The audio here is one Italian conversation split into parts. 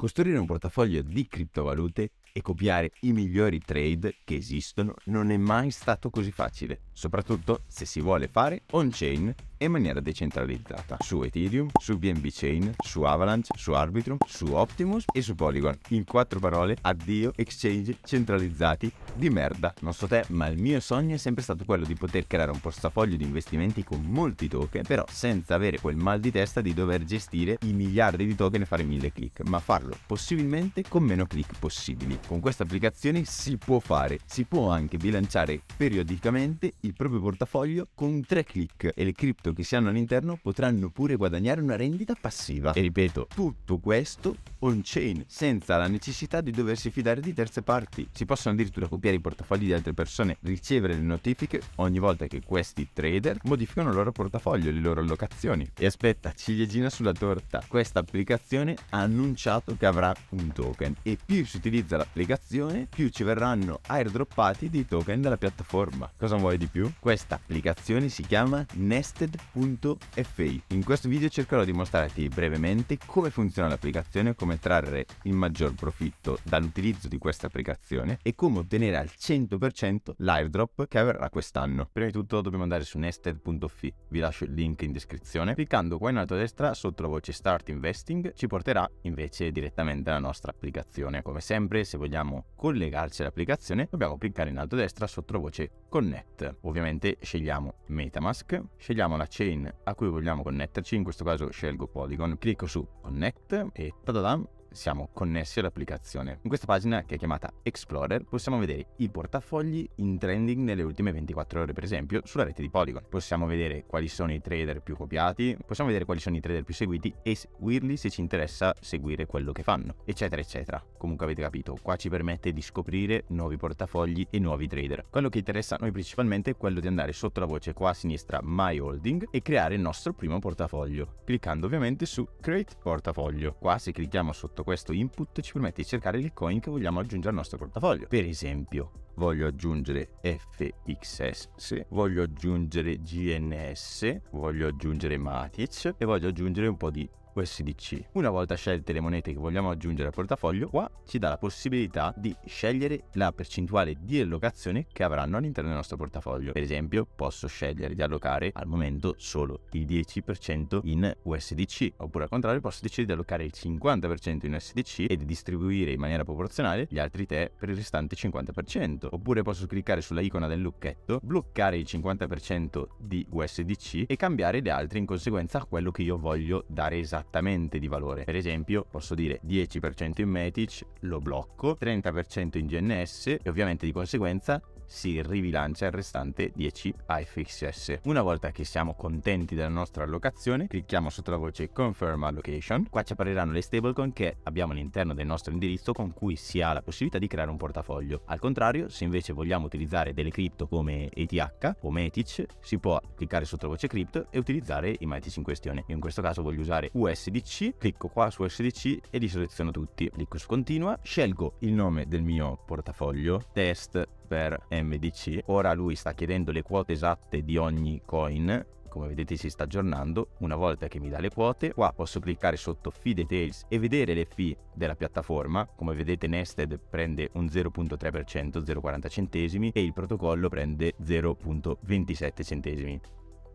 Costruire un portafoglio di criptovalute e copiare i migliori trade che esistono non è mai stato così facile, soprattutto se si vuole fare on-chain in maniera decentralizzata su Ethereum, su BNB Chain, su Avalanche, su Arbitrum, su Optimus e su Polygon. In quattro parole, addio exchange centralizzati di merda. Non so te, ma il mio sogno è sempre stato quello di poter creare un portafoglio di investimenti con molti token, però senza avere quel mal di testa di dover gestire i miliardi di token e fare mille click, ma farlo possibilmente con meno click possibili. Con questa applicazione si può fare, si può anche bilanciare periodicamente il proprio portafoglio con tre click e le cripto reddito che si hanno all'interno potranno pure guadagnare una rendita passiva. E ripeto, tutto questo on-chain, senza la necessità di doversi fidare di terze parti. Si possono addirittura copiare i portafogli di altre persone, ricevere le notifiche ogni volta che questi trader modificano il loro portafoglio, le loro allocazioni. E aspetta, ciliegina sulla torta, questa applicazione ha annunciato che avrà un token e più si utilizza l'applicazione, più ci verranno airdroppati dei token dalla piattaforma. Cosa vuoi di più? Questa applicazione si chiama Nested www.ecosystem.fi. In questo video cercherò di mostrarti brevemente come funziona l'applicazione, come trarre il maggior profitto dall'utilizzo di questa applicazione e come ottenere al 100% l'airdrop che avverrà quest'anno. Prima di tutto dobbiamo andare su nested.fi, vi lascio il link in descrizione. Cliccando qua in alto a destra sotto la voce Start Investing ci porterà invece direttamente alla nostra applicazione. Come sempre se vogliamo collegarci all'applicazione dobbiamo cliccare in alto a destra sotto la voce Connect. Ovviamente scegliamo Metamask, scegliamo la chain a cui vogliamo connetterci, in questo caso scelgo Polygon, clicco su Connect e tadadam, siamo connessi all'applicazione. In questa pagina che è chiamata Explorer possiamo vedere i portafogli in trending nelle ultime 24 ore per esempio sulla rete di Polygon. Possiamo vedere quali sono i trader più copiati, possiamo vedere quali sono i trader più seguiti e seguirli se ci interessa seguire quello che fanno, eccetera eccetera. Comunque avete capito, qua ci permette di scoprire nuovi portafogli e nuovi trader. Quello che interessa a noi principalmente è quello di andare sotto la voce qua a sinistra My Holding e creare il nostro primo portafoglio, cliccando ovviamente su Create Portafoglio. Qua se clicchiamo sotto fatto questo input ci permette di cercare il coin che vogliamo aggiungere al nostro portafoglio. Per esempio, voglio aggiungere FXS, voglio aggiungere GNS, voglio aggiungere Matic e voglio aggiungere un po' di USDC. Una volta scelte le monete che vogliamo aggiungere al portafoglio, qua ci dà la possibilità di scegliere la percentuale di allocazione che avranno all'interno del nostro portafoglio. Per esempio, posso scegliere di allocare al momento solo il 10% in USDC, oppure al contrario posso decidere di allocare il 50% in USDC e di distribuire in maniera proporzionale gli altri tè per il restante 50%. Oppure posso cliccare sulla icona del lucchetto, bloccare il 50% di USDC e cambiare le altre in conseguenza a quello che io voglio dare esattamente esattamente di valore. Per esempio, posso dire 10% in Matic, lo blocco, 30% in GNS e ovviamente di conseguenza si ribilancia il restante 10 AFXS. Una volta che siamo contenti della nostra allocazione, clicchiamo sotto la voce Confirm Allocation. Qua ci appariranno le stablecoin che abbiamo all'interno del nostro indirizzo con cui si ha la possibilità di creare un portafoglio. Al contrario, se invece vogliamo utilizzare delle cripto come ETH o Matic, si può cliccare sotto la voce crypto e utilizzare i Matic in questione. Io in questo caso voglio usare USDC, clicco qua su USDC e li seleziono tutti. Clicco su continua, scelgo il nome del mio portafoglio, test per MDC. Ora lui sta chiedendo le quote esatte di ogni coin come vedete si sta aggiornando, una volta che mi dà le quote, qua posso cliccare sotto Fee Details e vedere le fee della piattaforma, come vedete Nested prende un 0.3%, 0.40 centesimi e il protocollo prende 0.27 centesimi.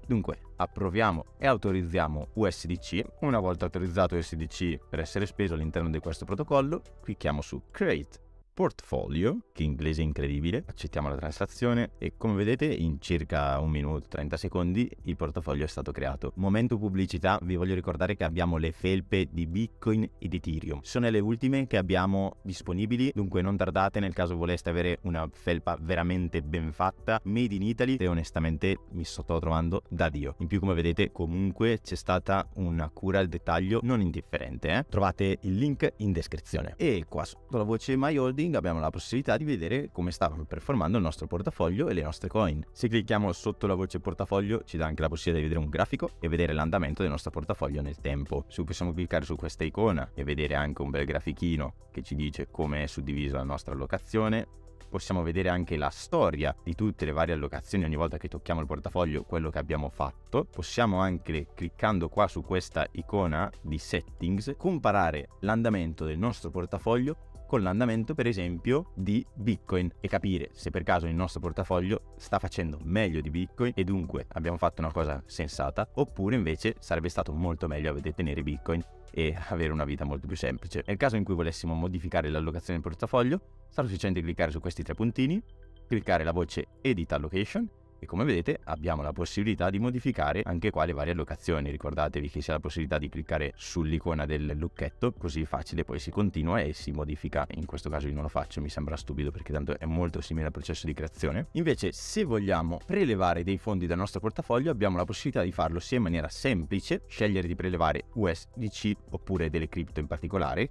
Dunque, approviamo e autorizziamo USDC. Una volta autorizzato USDC per essere speso all'interno di questo protocollo, clicchiamo su Create portfolio, che in inglese è incredibile. Accettiamo la transazione e come vedete in circa un minuto e 30 secondi il portafoglio è stato creato. Momento pubblicità, vi voglio ricordare che abbiamo le felpe di Bitcoin e di Ethereum. Sono le ultime che abbiamo disponibili, dunque non tardate nel caso voleste avere una felpa veramente ben fatta, made in Italy e onestamente mi sto trovando da Dio. In più come vedete comunque c'è stata una cura al dettaglio non indifferente. Eh? Trovate il link in descrizione. E qua sotto la voce My Holding trading abbiamo la possibilità di vedere come sta performando il nostro portafoglio e le nostre coin. Se clicchiamo sotto la voce portafoglio ci dà anche la possibilità di vedere un grafico e vedere l'andamento del nostro portafoglio nel tempo. Su, possiamo cliccare su questa icona e vedere anche un bel grafichino che ci dice come è suddivisa la nostra allocazione, possiamo vedere anche la storia di tutte le varie allocazioni ogni volta che tocchiamo il portafoglio, quello che abbiamo fatto. Possiamo anche, cliccando qua su questa icona di settings, comparare l'andamento del nostro portafoglio con l'andamento per esempio di Bitcoin e capire se per caso il nostro portafoglio sta facendo meglio di Bitcoin e dunque abbiamo fatto una cosa sensata oppure invece sarebbe stato molto meglio detenere Bitcoin e avere una vita molto più semplice. Nel caso in cui volessimo modificare l'allocazione del portafoglio sarà sufficiente cliccare su questi tre puntini, cliccare la voce Edit Allocation e come vedete abbiamo la possibilità di modificare anche qua le varie allocazioni. Ricordatevi che c'è la possibilità di cliccare sull'icona del lucchetto, così facile poi si continua e si modifica. In questo caso io non lo faccio, mi sembra stupido perché tanto è molto simile al processo di creazione. Invece se vogliamo prelevare dei fondi dal nostro portafoglio abbiamo la possibilità di farlo sia in maniera semplice, scegliere di prelevare USDC oppure delle cripto in particolare,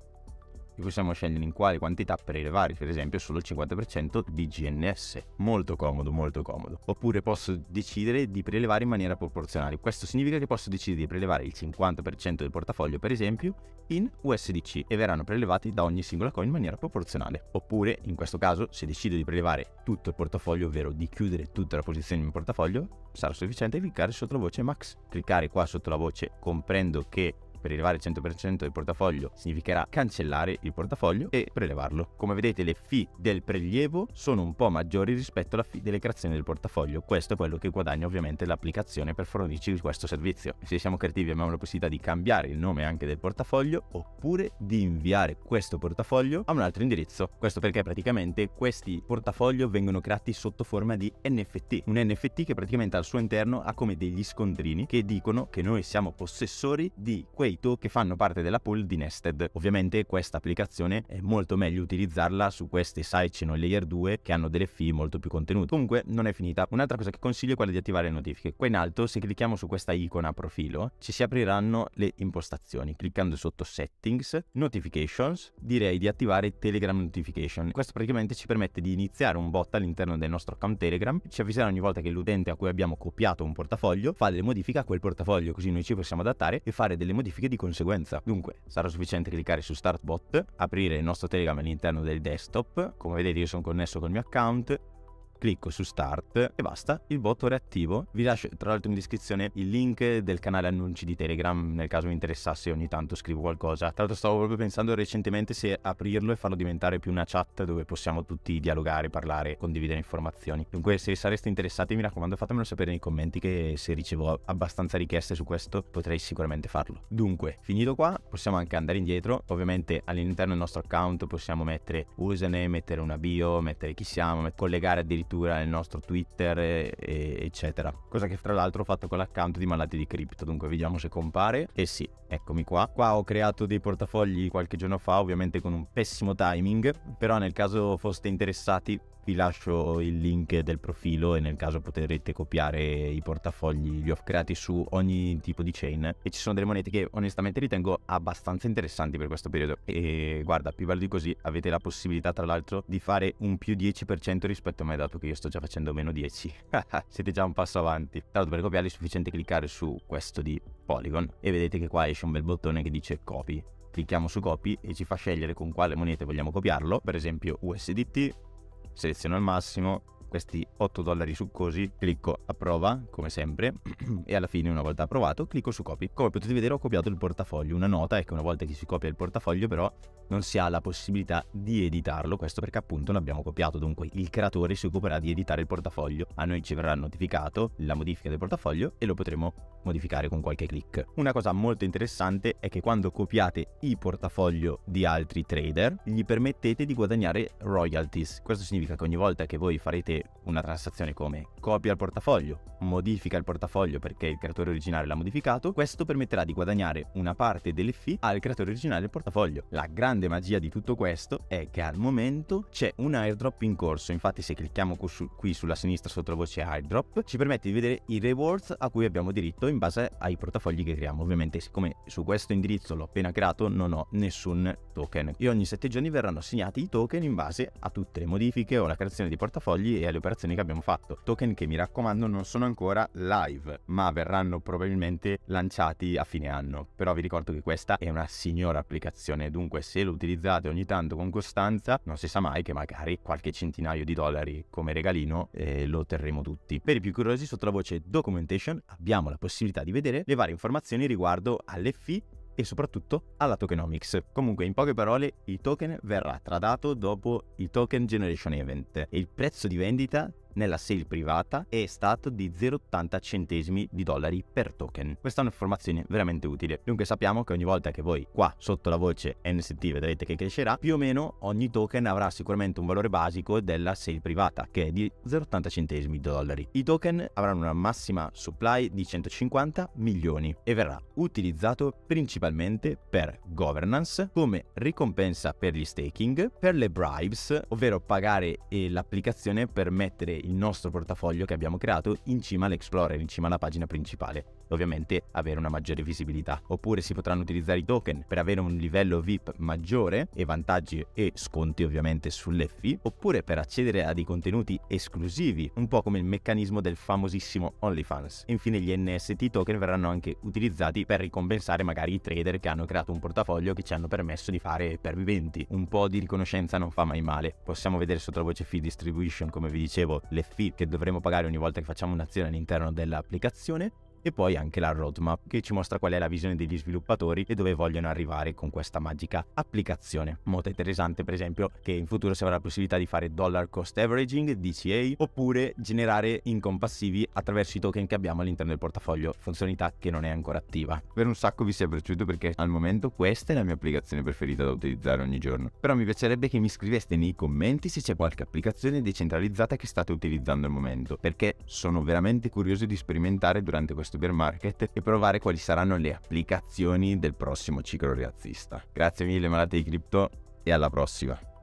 che possiamo scegliere in quale quantità per i per esempio solo il 50% di GNS. Molto comodo, molto comodo. Oppure posso decidere di prelevare in maniera proporzionale. Questo significa che posso decidere di prelevare il 50% del portafoglio, per esempio, in USDC e verranno prelevati da ogni singola coin in maniera proporzionale. Oppure, in questo caso, se decido di prelevare tutto il portafoglio, ovvero di chiudere tutta la posizione in portafoglio, sarà sufficiente cliccare sotto la voce Max. Cliccare qua sotto la voce Comprendo che per rilevare il 100% del portafoglio significherà cancellare il portafoglio e prelevarlo. Come vedete le fee del prelievo sono un po' maggiori rispetto alla fee delle creazioni del portafoglio. Questo è quello che guadagna ovviamente l'applicazione per fornirci questo servizio. Se siamo creativi abbiamo la possibilità di cambiare il nome anche del portafoglio oppure di inviare questo portafoglio a un altro indirizzo. Questo perché praticamente questi portafogli vengono creati sotto forma di NFT. Un NFT che praticamente al suo interno ha come degli scontrini che dicono che noi siamo possessori di quei Pareto che fanno parte della pool di Nested. Ovviamente questa applicazione è molto meglio utilizzarla su queste sidechain layer 2 che hanno delle fee molto più contenute. Comunque non è finita. Un'altra cosa che consiglio è quella di attivare le notifiche. Qua in alto se clicchiamo su questa icona profilo ci si apriranno le impostazioni. Cliccando sotto settings, notifications, direi di attivare Telegram notification. Questo praticamente ci permette di iniziare un bot all'interno del nostro account Telegram. Ci avviserà ogni volta che l'utente a cui abbiamo copiato un portafoglio fa delle modifiche a quel portafoglio così noi ci possiamo adattare e fare delle modifiche tematiche di conseguenza. Dunque, sarà sufficiente cliccare su Start Bot, aprire il nostro Telegram all'interno del desktop, come vedete io sono connesso col mio account clicco su Start e basta, il bot è attivo. Vi lascio tra l'altro in descrizione il link del canale annunci di Telegram nel caso vi interessasse ogni tanto scrivo qualcosa. Tra l'altro stavo proprio pensando recentemente se aprirlo e farlo diventare più una chat dove possiamo tutti dialogare, parlare, condividere informazioni. Dunque se sareste interessati mi raccomando fatemelo sapere nei commenti che se ricevo abbastanza richieste su questo potrei sicuramente farlo. Dunque, finito qua, possiamo anche andare indietro. Ovviamente all'interno del nostro account possiamo mettere username, mettere una bio, mettere chi siamo, collegare addirittura addirittura il nostro Twitter, e, e, eccetera. Cosa che tra l'altro ho fatto con l'account di Malati di Crypto, dunque vediamo se compare. E sì, eccomi qua. Qua ho creato dei portafogli qualche giorno fa, ovviamente con un pessimo timing, però nel caso foste interessati vi lascio il link del profilo e nel caso potrete copiare i portafogli, li ho creati su ogni tipo di chain e ci sono delle monete che onestamente ritengo abbastanza interessanti per questo periodo e guarda più vale di così avete la possibilità tra l'altro di fare un più 10% rispetto a me dato che io sto già facendo meno 10 siete già un passo avanti tra l'altro per copiarli è sufficiente cliccare su questo di Polygon e vedete che qua esce un bel bottone che dice copy clicchiamo su copy e ci fa scegliere con quale moneta vogliamo copiarlo per esempio USDT seleziono il massimo questi 8 dollari succosi, clicco approva come sempre e alla fine una volta approvato clicco su copy. Come potete vedere ho copiato il portafoglio, una nota è ecco, che una volta che si copia il portafoglio però non si ha la possibilità di editarlo, questo perché appunto l'abbiamo copiato, dunque il creatore si occuperà di editare il portafoglio, a noi ci verrà notificato la modifica del portafoglio e lo potremo modificare con qualche clic. Una cosa molto interessante è che quando copiate i portafoglio di altri trader gli permettete di guadagnare royalties, questo significa che ogni volta che voi farete una transazione come copia il portafoglio, modifica il portafoglio perché il creatore originale l'ha modificato, questo permetterà di guadagnare una parte delle fee al creatore originale del portafoglio. La grande magia di tutto questo è che al momento c'è un airdrop in corso, infatti se clicchiamo qui sulla sinistra sotto la voce airdrop ci permette di vedere i rewards a cui abbiamo diritto in base ai portafogli che creiamo. Ovviamente siccome su questo indirizzo l'ho appena creato non ho nessun token e ogni 7 giorni verranno assegnati i token in base a tutte le modifiche o la creazione di portafogli idea le operazioni che abbiamo fatto. Token che mi raccomando non sono ancora live, ma verranno probabilmente lanciati a fine anno. Però vi ricordo che questa è una signora applicazione, dunque se lo utilizzate ogni tanto con costanza, non si sa mai che magari qualche centinaio di dollari come regalino eh, lo otterremo tutti. Per i più curiosi sotto la voce documentation abbiamo la possibilità di vedere le varie informazioni riguardo alle fee e soprattutto alla tokenomics. Comunque, in poche parole, il token verrà tradato dopo il token generation event e il prezzo di vendita nella sale privata è stato di 0,80 centesimi di dollari per token. Questa è un'informazione veramente utile. Dunque sappiamo che ogni volta che voi qua sotto la voce NST vedrete che crescerà, più o meno ogni token avrà sicuramente un valore basico della sale privata che è di 0,80 centesimi di dollari. I token avranno una massima supply di 150 milioni e verrà utilizzato principalmente per governance come ricompensa per gli staking, per le bribes, ovvero pagare eh, l'applicazione per mettere il nostro portafoglio che abbiamo creato in cima all'Explorer, in cima alla pagina principale ovviamente avere una maggiore visibilità. Oppure si potranno utilizzare i token per avere un livello VIP maggiore e vantaggi e sconti ovviamente sulle fee, oppure per accedere a dei contenuti esclusivi, un po' come il meccanismo del famosissimo OnlyFans. Infine gli NST token verranno anche utilizzati per ricompensare magari i trader che hanno creato un portafoglio che ci hanno permesso di fare perviventi. Un po' di riconoscenza non fa mai male. Possiamo vedere sotto la voce fee distribution, come vi dicevo, le fee che dovremo pagare ogni volta che facciamo un'azione all'interno dell'applicazione e poi anche la roadmap che ci mostra qual è la visione degli sviluppatori e dove vogliono arrivare con questa magica applicazione. Molto interessante per esempio che in futuro si avrà la possibilità di fare dollar cost averaging, DCA, oppure generare income passivi attraverso i token che abbiamo all'interno del portafoglio, funzionalità che non è ancora attiva. Per un sacco vi sia piaciuto perché al momento questa è la mia applicazione preferita da utilizzare ogni giorno, però mi piacerebbe che mi scriveste nei commenti se c'è qualche applicazione decentralizzata che state utilizzando al momento, perché sono veramente curioso di sperimentare durante questo supermarket e provare quali saranno le applicazioni del prossimo ciclo rialzista. Grazie mille malati di cripto e alla prossima.